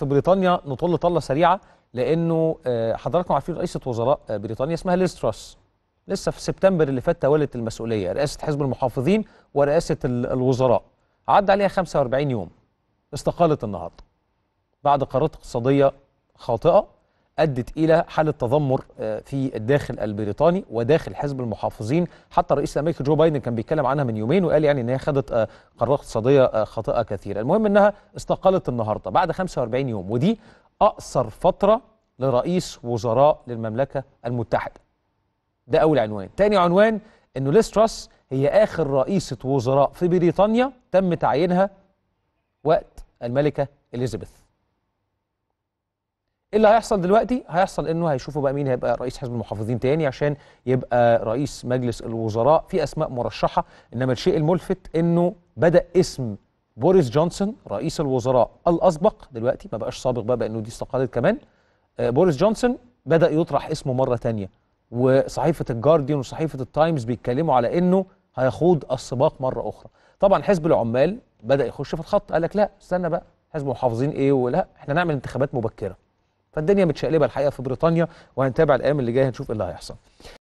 في بريطانيا نطل طله سريعه لانه آه، حضراتكم عارفين رئيسه وزراء آه، بريطانيا اسمها ليستراس لسه في سبتمبر اللي فات تولت المسؤوليه رئاسه حزب المحافظين ورئاسه الوزراء عدى عليها 45 يوم استقالت النهارده بعد قرارات اقتصاديه خاطئه أدت إلى حالة تذمر آه، في الداخل البريطاني وداخل حزب المحافظين حتى الرئيس الأمريكي جو بايدن كان بيتكلم عنها من يومين وقال يعني إن هي خدت آه، قرارات اقتصادية آه، خاطئة كثيرة المهم إنها استقالت النهاردة بعد 45 يوم ودي أقصر فترة لرئيس وزراء للمملكة المتحدة ده أول عنوان تاني عنوان إنه ليستراس هي آخر رئيسة وزراء في بريطانيا تم تعيينها وقت الملكة إليزابيث ايه اللي هيحصل دلوقتي هيحصل انه هيشوفوا بقى مين هيبقى رئيس حزب المحافظين تاني عشان يبقى رئيس مجلس الوزراء في اسماء مرشحه انما الشيء الملفت انه بدا اسم بوريس جونسون رئيس الوزراء الاسبق دلوقتي ما بقاش سابق بقى بانه دي استقالت كمان آه، بوريس جونسون بدا يطرح اسمه مره تانية وصحيفه الجارديان وصحيفه التايمز بيتكلموا على انه هيخوض السباق مره اخرى طبعا حزب العمال بدا يخش في الخط قال لك لا استنى بقى حزب المحافظين ايه ولا احنا نعمل انتخابات مبكره فالدنيا متشقلبه الحقيقه في بريطانيا وهنتابع الايام اللي جايه نشوف ايه اللي هيحصل